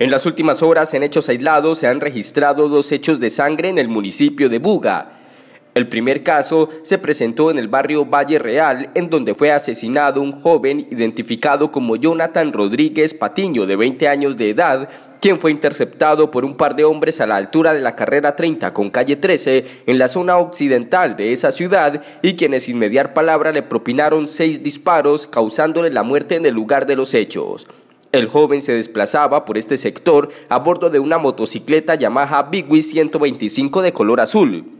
En las últimas horas, en hechos aislados, se han registrado dos hechos de sangre en el municipio de Buga. El primer caso se presentó en el barrio Valle Real, en donde fue asesinado un joven identificado como Jonathan Rodríguez Patiño, de 20 años de edad, quien fue interceptado por un par de hombres a la altura de la carrera 30 con calle 13 en la zona occidental de esa ciudad y quienes sin mediar palabra le propinaron seis disparos, causándole la muerte en el lugar de los hechos. El joven se desplazaba por este sector a bordo de una motocicleta Yamaha bigwi 125 de color azul.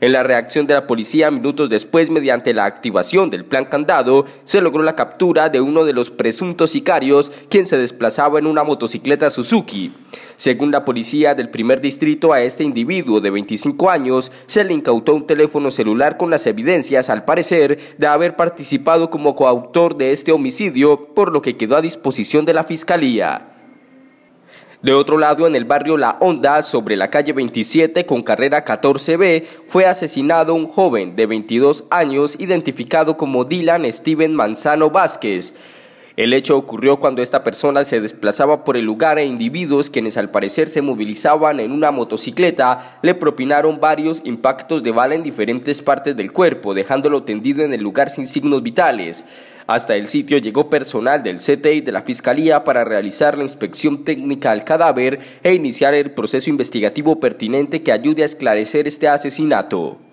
En la reacción de la policía, minutos después, mediante la activación del plan candado, se logró la captura de uno de los presuntos sicarios, quien se desplazaba en una motocicleta Suzuki. Según la policía del primer distrito, a este individuo de 25 años se le incautó un teléfono celular con las evidencias, al parecer, de haber participado como coautor de este homicidio, por lo que quedó a disposición de la fiscalía. De otro lado, en el barrio La Honda, sobre la calle 27 con carrera 14B, fue asesinado un joven de 22 años identificado como Dylan Steven Manzano Vázquez. El hecho ocurrió cuando esta persona se desplazaba por el lugar e individuos quienes al parecer se movilizaban en una motocicleta le propinaron varios impactos de bala en diferentes partes del cuerpo, dejándolo tendido en el lugar sin signos vitales. Hasta el sitio llegó personal del CTI de la Fiscalía para realizar la inspección técnica al cadáver e iniciar el proceso investigativo pertinente que ayude a esclarecer este asesinato.